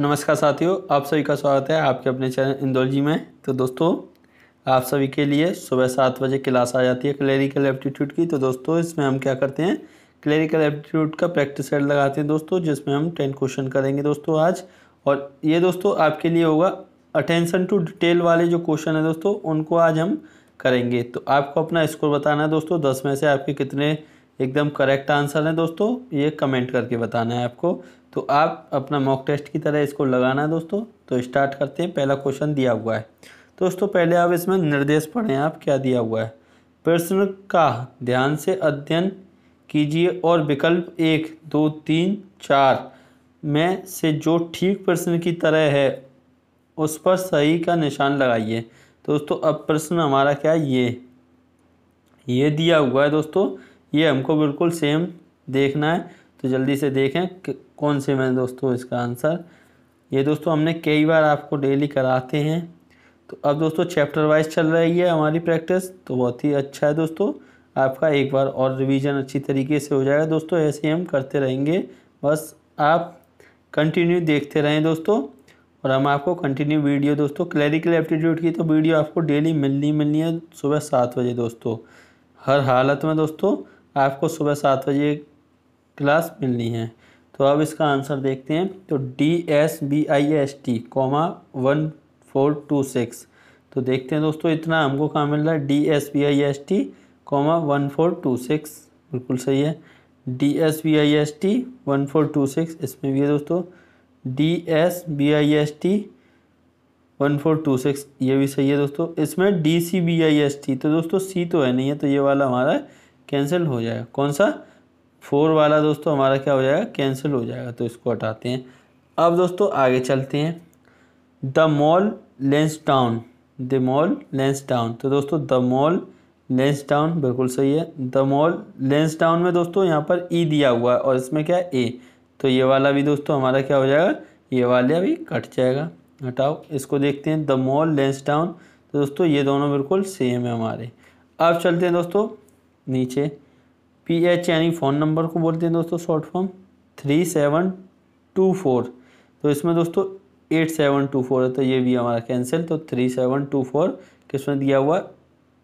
नमस्कार साथियों आप सभी का स्वागत है आपके अपने चैनल जी में तो दोस्तों आप सभी के लिए सुबह सात बजे क्लास आ जाती है क्लेरिकल एप्टीट्यूड की तो दोस्तों इसमें हम क्या करते हैं क्लेरिकल एप्टीट्यूड का प्रैक्टिस सेट लगाते हैं दोस्तों जिसमें हम टेन क्वेश्चन करेंगे दोस्तों आज और ये दोस्तों आपके लिए होगा अटेंशन टू डिटेल वाले जो क्वेश्चन है दोस्तों उनको आज हम करेंगे तो आपको अपना स्कोर बताना है दोस्तों दस में से आपके कितने एकदम करेक्ट आंसर हैं दोस्तों ये कमेंट करके बताना है आपको तो आप अपना मॉक टेस्ट की तरह इसको लगाना है दोस्तों तो स्टार्ट करते हैं पहला क्वेश्चन दिया हुआ है दोस्तों पहले आप इसमें निर्देश पढ़ें आप क्या दिया हुआ है प्रश्न का ध्यान से अध्ययन कीजिए और विकल्प एक दो तीन चार में से जो ठीक प्रश्न की तरह है उस पर सही का निशान लगाइए दोस्तों अब प्रश्न हमारा क्या है ये ये दिया हुआ है दोस्तों ये हमको बिल्कुल सेम देखना है तो जल्दी से देखें कौन से मैं दोस्तों इसका आंसर ये दोस्तों हमने कई बार आपको डेली कराते हैं तो अब दोस्तों चैप्टर वाइज चल रही है हमारी प्रैक्टिस तो बहुत ही अच्छा है दोस्तों आपका एक बार और रिवीजन अच्छी तरीके से हो जाएगा दोस्तों ऐसे हम करते रहेंगे बस आप कंटिन्यू देखते रहें दोस्तों और हम आपको कंटिन्यू वीडियो दोस्तों क्लैरिकल एप्टीट्यूड की तो वीडियो आपको डेली मिलनी मिलनी है सुबह सात बजे दोस्तों हर हालत में दोस्तों आपको सुबह सात बजे क्लास मिलनी है तो अब इसका आंसर देखते हैं तो D S B I S T comma one four two six तो देखते हैं दोस्तों इतना हमको कहाँ मिल रहा है D S B I S T comma one four two six बिल्कुल सही है D S B I S T one four two six इसमें भी है दोस्तों D S B I S T one four two six ये भी सही है दोस्तों इसमें D C B I S T तो दोस्तों सी तो है नहीं है तो ये वाला हमारा कैंसिल हो जाएगा कौन सा फोर वाला दोस्तों हमारा क्या हो जाएगा कैंसिल हो जाएगा तो इसको हटाते हैं अब दोस्तों आगे चलते हैं the mall lens town the mall lens town तो दोस्तों द मॉल लेंस टाउन बिल्कुल सही है द मॉल लेंस टाउन में दोस्तों यहाँ पर ई दिया हुआ है और इसमें क्या है ए तो ये वाला भी दोस्तों हमारा क्या हो जाएगा ये वाला भी कट जाएगा हटाओ इसको देखते हैं द मॉल लेंस टाउन तो दोस्तों ये दोनों बिल्कुल सेम है हमारे अब चलते हैं दोस्तों नीचे पी एच यानी फ़ोन नंबर को बोलते हैं दोस्तों short form three seven two four तो इसमें दोस्तों एट सेवन टू फोर है तो ये भी हमारा कैंसिल तो थ्री सेवन टू फोर किसमें दिया हुआ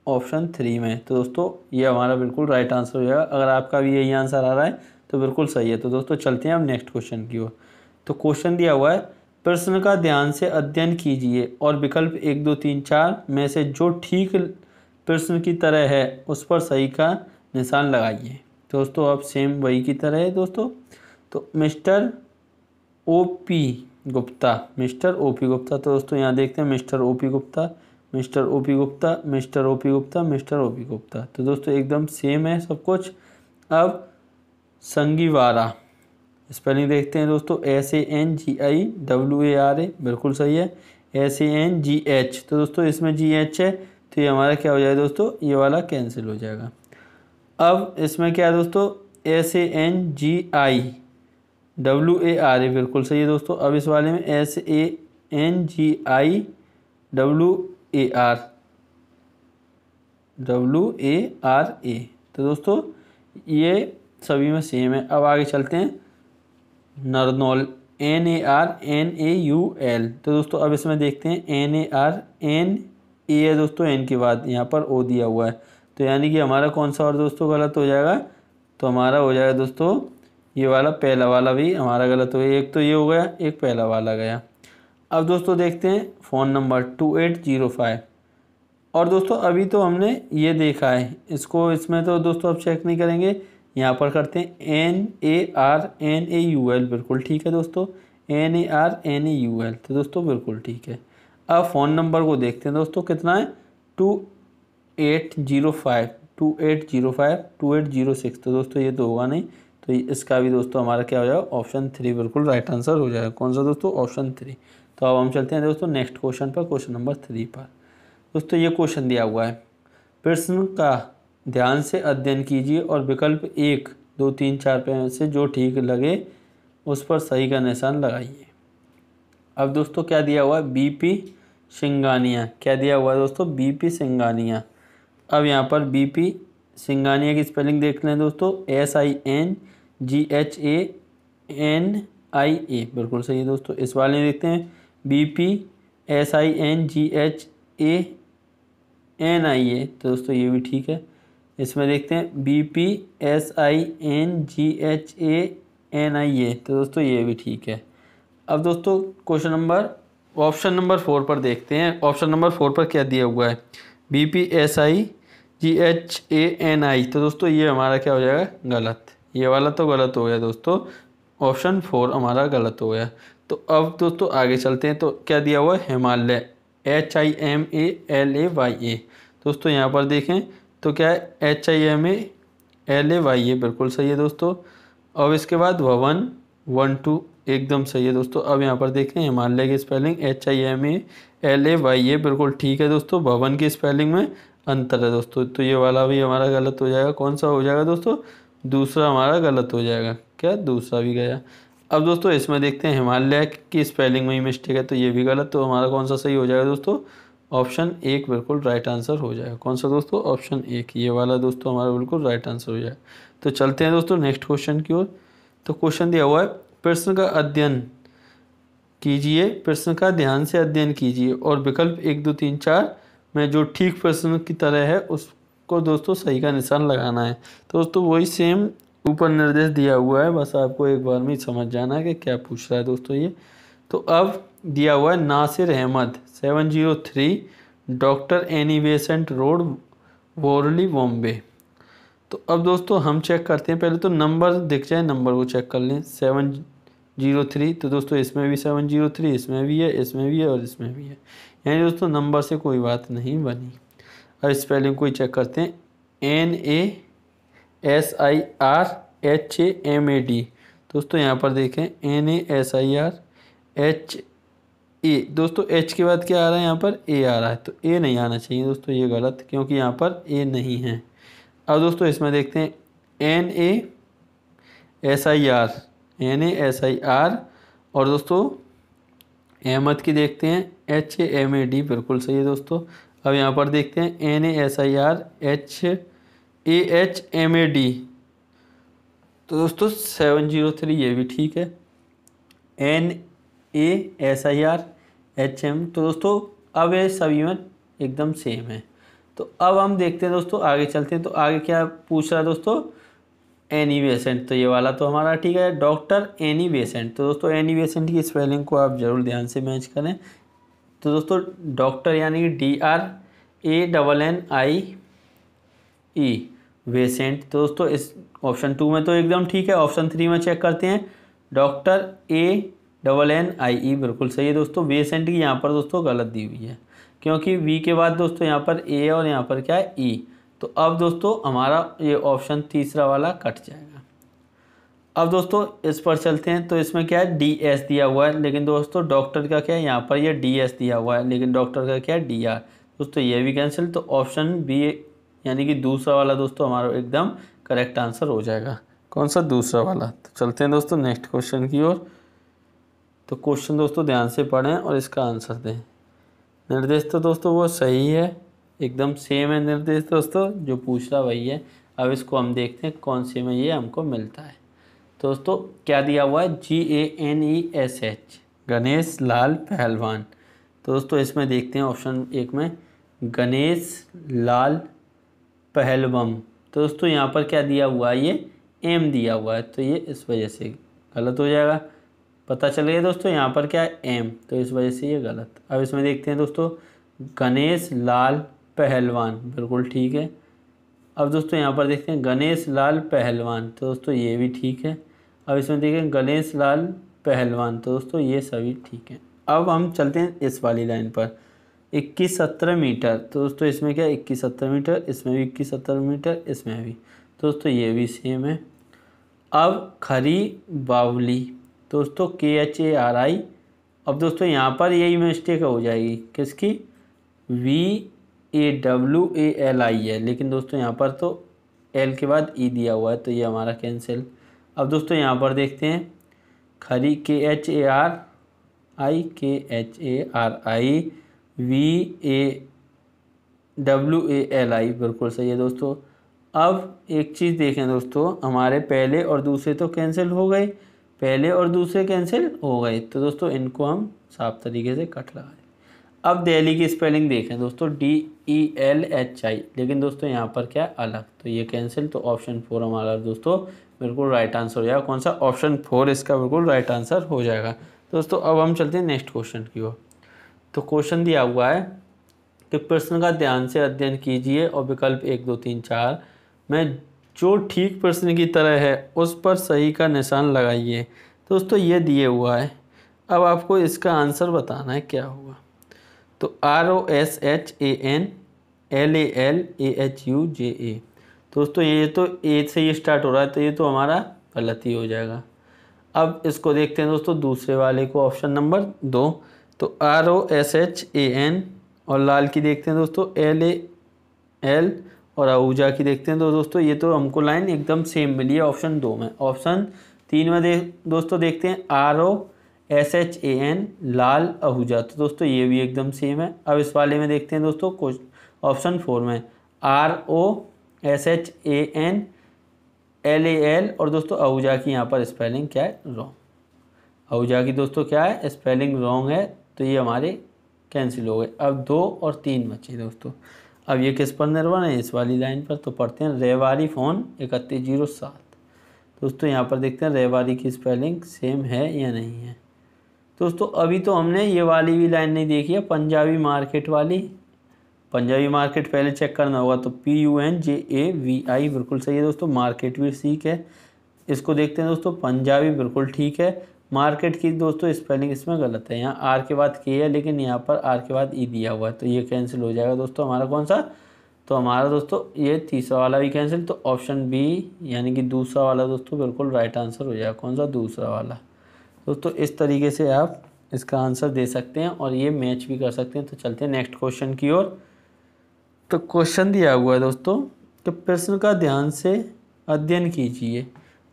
ऑप्शन थ्री में तो दोस्तों ये हमारा बिल्कुल राइट आंसर हो जाएगा अगर आपका भी यही आंसर आ रहा है तो बिल्कुल सही है तो दोस्तों चलते हैं हम नेक्स्ट क्वेश्चन की ओर तो क्वेश्चन दिया हुआ है प्रश्न का ध्यान से अध्ययन कीजिए और विकल्प एक दो तीन चार में से जो ठीक प्रश्न की तरह है उस पर सही का निशान लगाइए दोस्तों अब सेम वही की तरह है दोस्तों तो mister O P Gupta mister O P Gupta तो दोस्तों यहाँ देखते हैं mister O P Gupta mister O P Gupta mister O P Gupta mister O P Gupta तो दोस्तों एकदम सेम है सब कुछ अब संगीवारा स्पेलिंग देखते हैं दोस्तों S A N G I W A R A बिल्कुल सही है S A N G H तो दोस्तों इसमें जी एच है तो ये हमारा क्या हो जाएगा दोस्तों ये वाला कैंसिल हो जाएगा अब इसमें क्या है दोस्तों S A N G I W A R A बिल्कुल सही है दोस्तों अब इस वाले में S A N G I W A R W A R A तो दोस्तों ये सभी में सेम है अब आगे चलते हैं Narnaul N A R N A U L तो दोस्तों अब इसमें देखते हैं N A R N A है दोस्तों एन के बाद यहाँ पर ओ दिया हुआ है तो यानी कि हमारा कौन सा और दोस्तों गलत हो जाएगा तो हमारा हो जाएगा दोस्तों ये वाला पहला वाला भी हमारा गलत हो गया एक तो ये हो गया एक पहला वाला गया अब दोस्तों देखते हैं phone number two eight zero five और दोस्तों अभी तो हमने ये देखा है इसको इसमें तो दोस्तों अब चेक नहीं करेंगे यहाँ पर करते हैं N A R N A U L बिल्कुल ठीक है दोस्तों N A R N A U L तो दोस्तों बिल्कुल ठीक है अब फ़ोन नंबर को देखते हैं दोस्तों कितना है two eight zero five two eight zero five two eight zero six तो दोस्तों ये तो होगा नहीं तो इसका भी दोस्तों हमारा क्या हो जाएगा ऑप्शन थ्री बिल्कुल राइट आंसर हो जाएगा कौन सा दोस्तों ऑप्शन थ्री तो अब हम चलते हैं दोस्तों नेक्स्ट क्वेश्चन पर क्वेश्चन नंबर थ्री पर दोस्तों ये क्वेश्चन दिया हुआ है प्रश्न का ध्यान से अध्ययन कीजिए और विकल्प एक दो तीन चार पे से जो ठीक लगे उस पर सही का निशान लगाइए अब दोस्तों क्या दिया हुआ है बी पी सिंगानिया क्या दिया हुआ है दोस्तों बी पी सिंगानिया अब यहाँ पर बी पी सिंगानिया की स्पेलिंग देख लें दोस्तों S I N G H A N I A बिल्कुल सही है दोस्तों इस वाले में देखते हैं B P S I N G H A N I A तो दोस्तों ये भी ठीक है इसमें देखते हैं B P S I N G H A N I A तो दोस्तों ये भी ठीक है अब दोस्तों question number option number four पर देखते हैं ऑप्शन नंबर फोर पर क्या दिया हुआ है B P S I G H A N I तो दोस्तों ये हमारा क्या हो जाएगा गलत ये वाला तो गलत हो गया दोस्तों ऑप्शन फोर हमारा गलत हो गया तो अब दोस्तों आगे चलते हैं तो क्या दिया हुआ है Himalaya H I M A L A Y A दोस्तों यहाँ पर देखें तो क्या है H I M A L A Y A बिल्कुल सही है दोस्तों अब इसके बाद भवन वन टू एकदम सही है दोस्तों अब यहाँ पर देखें हिमालय की spelling H I M A L A Y A बिल्कुल ठीक है दोस्तों भवन की स्पेलिंग में अंतर है दोस्तों तो ये वाला भी हमारा गलत हो जाएगा कौन सा हो जाएगा दोस्तों दूसरा हमारा गलत हो जाएगा क्या दूसरा भी गया अब दोस्तों इसमें देखते हैं हिमालय की स्पेलिंग में ही मिस्टेक है तो ये भी गलत तो हमारा कौन सा सही हो जाएगा दोस्तों ऑप्शन एक बिल्कुल राइट आंसर हो जाएगा कौन सा दोस्तों ऑप्शन एक ये वाला दोस्तों हमारा बिल्कुल राइट आंसर हो जाएगा तो चलते हैं दोस्तों नेक्स्ट क्वेश्चन की ओर तो क्वेश्चन दिया हुआ है प्रश्न का अध्ययन कीजिए प्रश्न का ध्यान से अध्ययन कीजिए और विकल्प एक दो तीन चार में जो ठीक प्रश्न की तरह है उसको दोस्तों सही का निशान लगाना है तो दोस्तों वही सेम ऊपर निर्देश दिया हुआ है बस आपको एक बार में समझ जाना है कि क्या पूछ रहा है दोस्तों ये तो अब दिया हुआ है Nasir Ahmad seven zero three doctor Annie road Worli Bombay तो अब दोस्तों हम चेक करते हैं पहले तो नंबर दिख जाए नंबर को चेक कर लें सेवन जीरो थ्री तो दोस्तों इसमें भी सेवन जीरो थ्री इसमें भी है इसमें भी है और इसमें भी है यानी दोस्तों नंबर से कोई बात नहीं बनी और स्पेलिंग को चेक करते हैं N A S I R H A M A D दोस्तों यहाँ पर देखें N A S I R H A दोस्तों एच के बाद क्या आ रहा है यहाँ पर ए आ रहा है तो ए नहीं आना चाहिए दोस्तों ये गलत क्योंकि यहाँ पर ए नहीं है अब दोस्तों इसमें देखते हैं N A S I R N A S I R और दोस्तों अहमद की देखते हैं एच एम ए डी बिल्कुल सही है दोस्तों अब यहाँ पर देखते हैं N A S I R H A H M A D तो दोस्तों सेवन जीरो थ्री ये भी ठीक है N A S I R H M तो दोस्तों अब ये सभी में एकदम सेम है तो अब हम देखते हैं दोस्तों आगे चलते हैं तो आगे क्या पूछ रहा है दोस्तों एनी बेसेंट तो ये वाला तो हमारा ठीक है डॉक्टर एनी बेसेंट तो दोस्तों एनी बेसेंट की स्पेलिंग को आप ज़रूर ध्यान से मैच करें तो दोस्तों डॉक्टर यानी कि D R A double N I E Besant तो दोस्तों इस ऑप्शन टू में तो एकदम ठीक है ऑप्शन थ्री में चेक करते हैं doctor A double N I E बिल्कुल सही है दोस्तों वेसेंट की यहाँ पर दोस्तों गलत दी हुई है क्योंकि वी के बाद दोस्तों यहाँ पर ए और यहाँ पर क्या है ई e. तो अब दोस्तों हमारा ये ऑप्शन तीसरा वाला कट जाएगा अब दोस्तों इस पर चलते हैं तो इसमें क्या है डी एस दिया हुआ है लेकिन दोस्तों डॉक्टर का क्या है यहाँ पर ये डी एस दिया हुआ है लेकिन डॉक्टर का क्या है डी आर दोस्तों ये भी कैंसिल तो ऑप्शन बी यानी कि दूसरा वाला दोस्तों हमारा एकदम करेक्ट आंसर हो जाएगा कौन सा दूसरा वाला तो चलते हैं दोस्तों नेक्स्ट क्वेश्चन की ओर तो क्वेश्चन दोस्तों ध्यान से पढ़ें और इसका आंसर दें निर्देश तो दोस्तों वो सही है एकदम सेम है निर्देश दोस्तों जो रहा वही है अब इसको हम देखते हैं कौन से में ये हमको मिलता है दोस्तों क्या दिया हुआ है G A N E S H Ganesh Lal Pahalwan दोस्तों इसमें देखते हैं ऑप्शन एक में गणेश लाल पहलवम दोस्तों यहाँ पर क्या दिया हुआ है ये एम दिया हुआ है तो ये इस वजह से गलत हो जाएगा पता चल गया दोस्तों यहाँ पर क्या है एम तो इस वजह से ये गलत अब इसमें देखते हैं दोस्तों गणेश लाल पहलवान बिल्कुल ठीक है अब दोस्तों यहाँ पर देखते हैं गणेश लाल पहलवान तो दोस्तों ये भी ठीक है अब इसमें देखें गणेश लाल पहलवान तो दोस्तों ये सभी ठीक है अब हम चलते हैं इस वाली लाइन पर इक्कीस सत्रह मीटर तो दोस्तों इसमें क्या इक्कीस सत्रह मीटर इसमें भी इक्कीस सत्रह मीटर इसमें भी तो दोस्तों ये भी सेम है अब खरी बावली तो दोस्तों के एच ए आर आई अब दोस्तों यहाँ पर यही मिस्टेक हो जाएगी किसकी V A W A L I है लेकिन दोस्तों यहाँ पर तो एल के बाद ई e दिया हुआ है तो ये हमारा कैंसिल अब दोस्तों यहाँ पर देखते हैं खरी के H A R I K H A R I V A W A L I बिल्कुल सही है दोस्तों अब एक चीज़ देखें दोस्तों हमारे पहले और दूसरे तो कैंसिल हो गए पहले और दूसरे कैंसिल हो गए तो दोस्तों इनको हम साफ तरीके से कट लगाए अब दिल्ली की स्पेलिंग देखें दोस्तों D E L H I लेकिन दोस्तों यहाँ पर क्या अलग तो ये कैंसिल तो ऑप्शन फोर हमारा दोस्तों बिल्कुल राइट आंसर हो जाएगा कौन सा ऑप्शन फोर इसका बिल्कुल राइट आंसर हो जाएगा दोस्तों अब हम चलते हैं नेक्स्ट क्वेश्चन की ओर तो क्वेश्चन दिया हुआ है कि प्रश्न का ध्यान से अध्ययन कीजिए और विकल्प एक दो तीन चार में जो ठीक प्रश्न की तरह है उस पर सही का निशान लगाइए दोस्तों ये दिए हुआ है अब आपको इसका आंसर बताना है क्या होगा तो R O S H A N L A L A H U J A दोस्तों ये तो ए से ही स्टार्ट हो रहा है तो ये तो हमारा गलत ही हो जाएगा अब इसको देखते हैं दोस्तों दूसरे वाले को ऑप्शन नंबर दो तो R O S H A N और लाल की देखते हैं दोस्तों एल ए एल और आहूजा की देखते हैं तो दोस्तों ये तो हमको लाइन एकदम सेम मिली है ऑप्शन दो में ऑप्शन तीन में देख दोस्तों देखते हैं R O S H A N Lal Ahuja तो दोस्तों ये भी एकदम सेम है अब इस वाले में देखते हैं दोस्तों ऑप्शन फोर में R O S H A N L A L और दोस्तों आहूजा की यहाँ पर स्पेलिंग क्या है रॉन्ग आहूजा की दोस्तों क्या है स्पेलिंग रॉन्ग है तो ये हमारे कैंसिल हो गए अब दो और तीन बचे दोस्तों अब ये किस पर निर्भर है इस वाली लाइन पर तो पढ़ते हैं रेवारी फ़ोन इकतीस जीरो सात दोस्तों यहाँ पर देखते हैं रेवारी की स्पेलिंग सेम है या नहीं है दोस्तों अभी तो हमने ये वाली भी लाइन नहीं देखी है पंजाबी मार्केट वाली पंजाबी मार्केट पहले चेक करना होगा तो P U N J A V I बिल्कुल सही है दोस्तों मार्केट भी ठीक है इसको देखते हैं दोस्तों पंजाबी बिल्कुल ठीक है मार्केट की दोस्तों स्पेलिंग इसमें गलत है यहाँ आर के बाद के है लेकिन यहाँ पर आर के बाद ई e दिया हुआ है तो ये कैंसिल हो जाएगा दोस्तों हमारा कौन सा तो हमारा दोस्तों ये तीसरा वाला भी कैंसिल तो ऑप्शन बी यानी कि दूसरा वाला दोस्तों बिल्कुल राइट आंसर हो जाएगा कौन सा दूसरा वाला दोस्तों इस तरीके से आप इसका आंसर दे सकते हैं और ये मैच भी कर सकते हैं तो चलते हैं नेक्स्ट क्वेश्चन की ओर तो क्वेश्चन दिया हुआ है दोस्तों कि प्रश्न का ध्यान से अध्ययन कीजिए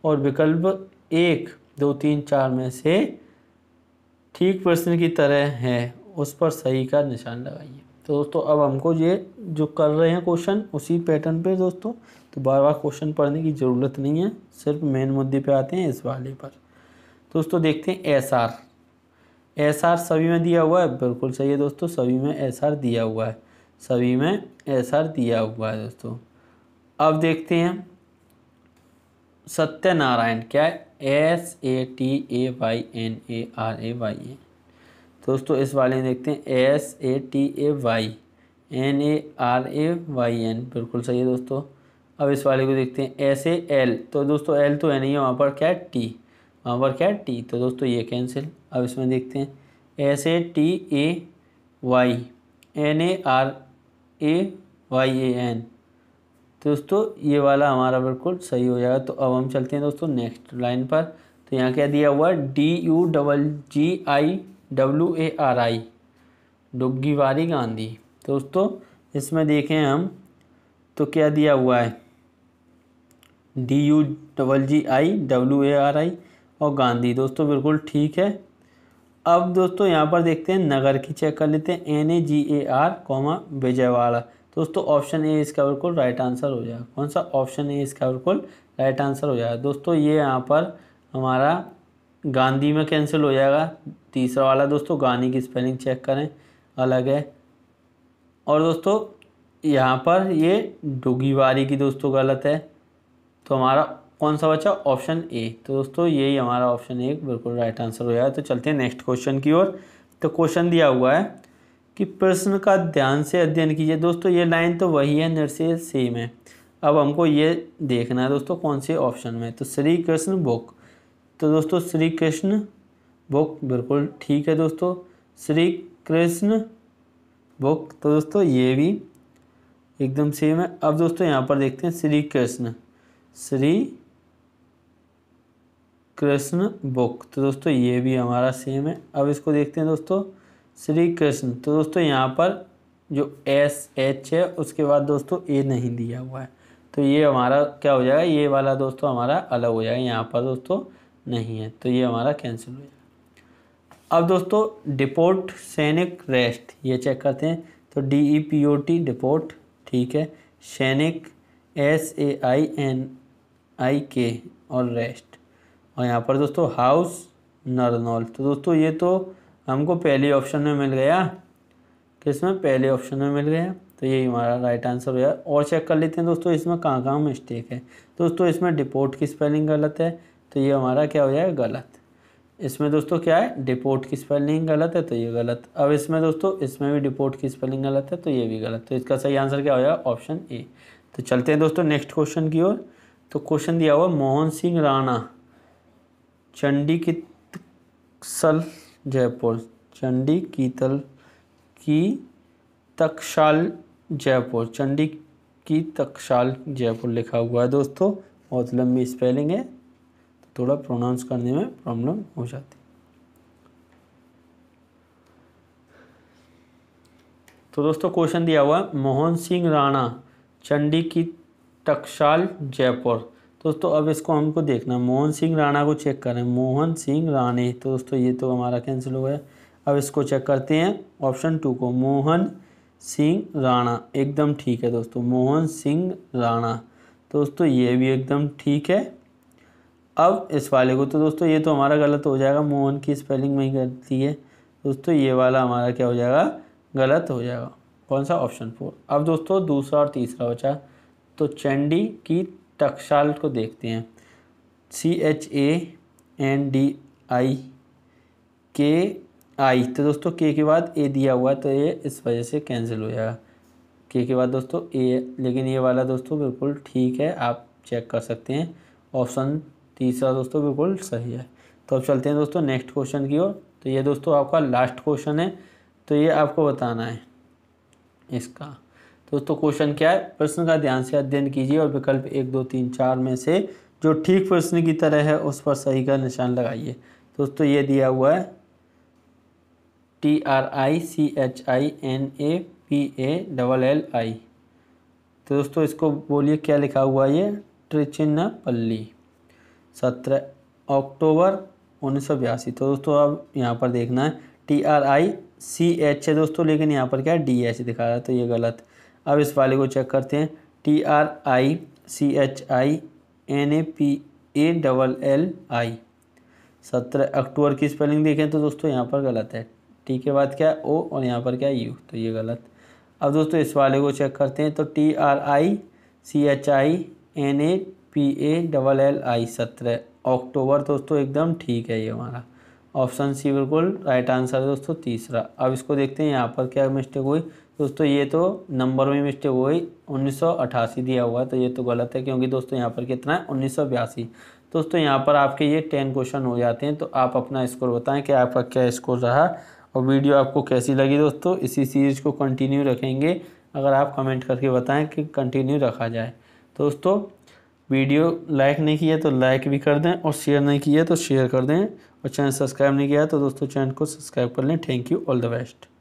और विकल्प एक दो तीन चार में से ठीक प्रश्न की तरह है उस पर सही का निशान लगाइए तो दोस्तों अब हमको ये जो कर रहे हैं क्वेश्चन उसी पैटर्न पे दोस्तों तो बार बार क्वेश्चन पढ़ने की ज़रूरत नहीं है सिर्फ मेन मुद्दे पे आते हैं इस वाले पर दोस्तों देखते हैं एस आर एस आर सभी में दिया हुआ है बिल्कुल सही है दोस्तों सभी में एस आर दिया हुआ है सभी में एस आर दिया हुआ है दोस्तों अब देखते हैं सत्यनारायण क्या है S A T Y Y N A R A Y A दोस्तों इस वाले में देखते हैं S A T Y Y N A R A Y N बिल्कुल सही है दोस्तों अब इस वाले को देखते हैं एस ए एल तो दोस्तों एल तो है नहीं है वहाँ पर क्या है टी वर क्या है टी तो दोस्तों ये कैंसिल अब इसमें देखते हैं S A T Y Y N A R A Y A N तो दोस्तों ये वाला हमारा बिल्कुल सही हो जाएगा तो अब हम चलते हैं दोस्तों नेक्स्ट लाइन पर तो यहाँ क्या दिया हुआ है D U double G I W A R I Wari Gandhi तो दोस्तों इसमें देखें हम तो क्या दिया हुआ है D U double G I W A R I और गांधी दोस्तों बिल्कुल ठीक है अब दोस्तों यहाँ पर देखते हैं नगर की चेक कर लेते हैं N A G A R comma Vijayawada दोस्तों ऑप्शन ए इसका बिल्कुल राइट आंसर हो जाएगा कौन सा ऑप्शन ए इसका बिल्कुल राइट आंसर हो जाएगा दोस्तों ये यहाँ पर हमारा गांधी में कैंसिल हो जाएगा तीसरा वाला दोस्तों गांधी की स्पेलिंग चेक करें अलग है और दोस्तों यहाँ पर ये डुगीवारी की दोस्तों गलत है तो हमारा कौन सा बचा ऑप्शन ए तो दोस्तों यही हमारा ऑप्शन ए बिल्कुल राइट आंसर हो जाए तो चलते हैं नेक्स्ट क्वेश्चन की ओर तो क्वेश्चन दिया हुआ है कि प्रश्न का ध्यान से अध्ययन कीजिए दोस्तों ये लाइन तो वही है नर्से सेम है अब हमको ये देखना है दोस्तों कौन से ऑप्शन में तो श्री कृष्ण बुक तो दोस्तों श्री कृष्ण बुक बिल्कुल ठीक है दोस्तों श्री कृष्ण बुक तो दोस्तों ये भी एकदम सेम है अब दोस्तों यहाँ पर देखते हैं श्री कृष्ण श्री कृष्ण बुक तो दोस्तों ये भी हमारा सेम है अब इसको देखते हैं दोस्तों श्री कृष्ण तो दोस्तों यहाँ पर जो एस एच है उसके बाद दोस्तों ए नहीं दिया हुआ है तो ये हमारा क्या हो जाएगा ये वाला दोस्तों हमारा अलग हो जाएगा यहाँ पर दोस्तों नहीं है तो ये हमारा कैंसिल हो जाएगा अब दोस्तों डिपोर्ट सैनिक रेस्ट ये चेक करते हैं तो D E P O T deport ठीक है सैनिक एस ए आई एन आई के और रेस्ट और यहाँ पर दोस्तों हाउस नरनौल तो दोस्तों ये तो हमको पहले ऑप्शन में मिल गया किसमें पहले ऑप्शन में मिल गया तो यही हमारा राइट आंसर हो गया और चेक कर लेते हैं दोस्तों इसमें कहाँ कहाँ मिस्टेक है दोस्तों इसमें डिपोर्ट की स्पेलिंग गलत है तो ये हमारा क्या हो जाएगा गलत इसमें दोस्तों क्या है डिपोर्ट की स्पेलिंग गलत है तो ये गलत अब इसमें दोस्तों इसमें भी डिपोर्ट की स्पेलिंग गलत है तो ये भी गलत तो इसका सही आंसर क्या हो जाएगा ऑप्शन ए तो चलते हैं दोस्तों नेक्स्ट क्वेश्चन की ओर तो क्वेश्चन दिया हुआ मोहन सिंह राणा चंडी की सल जयपुर चंडी की तल की तकशाल जयपुर चंडी की तकशाल जयपुर लिखा हुआ है दोस्तों बहुत लंबी स्पेलिंग है तो थोड़ा प्रोनाउंस करने में प्रॉब्लम हो जाती तो दोस्तों क्वेश्चन दिया हुआ मोहन सिंह राणा चंडी की टकशाल जयपुर दोस्तों अब इसको हमको देखना है मोहन सिंह राणा को चेक करें मोहन सिंह राणे तो दोस्तों ये तो हमारा कैंसिल हो गया अब इसको चेक करते हैं ऑप्शन टू को मोहन सिंह राणा एकदम ठीक है दोस्तों मोहन सिंह राणा तो दोस्तों ये भी एकदम ठीक है अब इस वाले को तो दोस्तों ये तो हमारा गलत हो जाएगा मोहन की स्पेलिंग में ही गलती है दोस्तों ये वाला हमारा क्या हो जाएगा गलत हो जाएगा कौन सा ऑप्शन फोर अब दोस्तों दूसरा और तीसरा बचा तो चंडी की टक्साल को देखते हैं C H A N D I K I तो दोस्तों के के बाद ए दिया हुआ है तो ये इस वजह से कैंसिल हो जाएगा के के बाद दोस्तों ए लेकिन ये वाला दोस्तों बिल्कुल ठीक है आप चेक कर सकते हैं ऑप्शन तीसरा दोस्तों बिल्कुल सही है तो अब चलते हैं दोस्तों नेक्स्ट क्वेश्चन की ओर तो ये दोस्तों आपका लास्ट क्वेश्चन है तो ये आपको बताना है इसका दोस्तों क्वेश्चन क्या है प्रश्न का ध्यान से अध्ययन कीजिए और विकल्प एक दो तीन चार में से जो ठीक प्रश्न की तरह है उस पर सही का निशान लगाइए दोस्तों ये दिया हुआ है T R I C H I N A P A double L I तो दोस्तों इसको बोलिए क्या लिखा हुआ ये पल्ली सत्रह अक्टूबर उन्नीस सौ बयासी तो दोस्तों अब यहाँ पर देखना है T R I C H है दोस्तों लेकिन यहाँ पर क्या डी एच दिखा रहा है तो ये गलत अब इस वाले को चेक करते हैं T R I C H I N A P A double L I सत्रह अक्टूबर की स्पेलिंग देखें तो दोस्तों यहाँ पर गलत है टी के बाद क्या ओ और यहाँ पर क्या यू तो ये गलत अब दोस्तों इस वाले को चेक करते हैं तो T R I C H I N A P A double L I सत्रह अक्टूबर दोस्तों एकदम ठीक है ये हमारा ऑप्शन सी बिल्कुल राइट आंसर है दोस्तों तीसरा अब इसको देखते हैं यहाँ पर क्या मिस्टेक हुई दोस्तों ये तो नंबर में मिस्टेक हो गई उन्नीस दिया हुआ है तो ये तो गलत है क्योंकि दोस्तों यहाँ पर कितना है उन्नीस दोस्तों यहाँ पर आपके ये टेन क्वेश्चन हो जाते हैं तो आप अपना स्कोर बताएं कि आपका क्या स्कोर रहा और वीडियो आपको कैसी लगी दोस्तों इसी सीरीज़ को कंटिन्यू रखेंगे अगर आप कमेंट करके बताएँ कि कंटिन्यू रखा जाए दोस्तों वीडियो लाइक नहीं किया तो लाइक भी कर दें और शेयर नहीं किया तो शेयर कर दें और चैनल सब्सक्राइब नहीं किया तो दोस्तों चैनल को सब्सक्राइब कर लें thank you all the best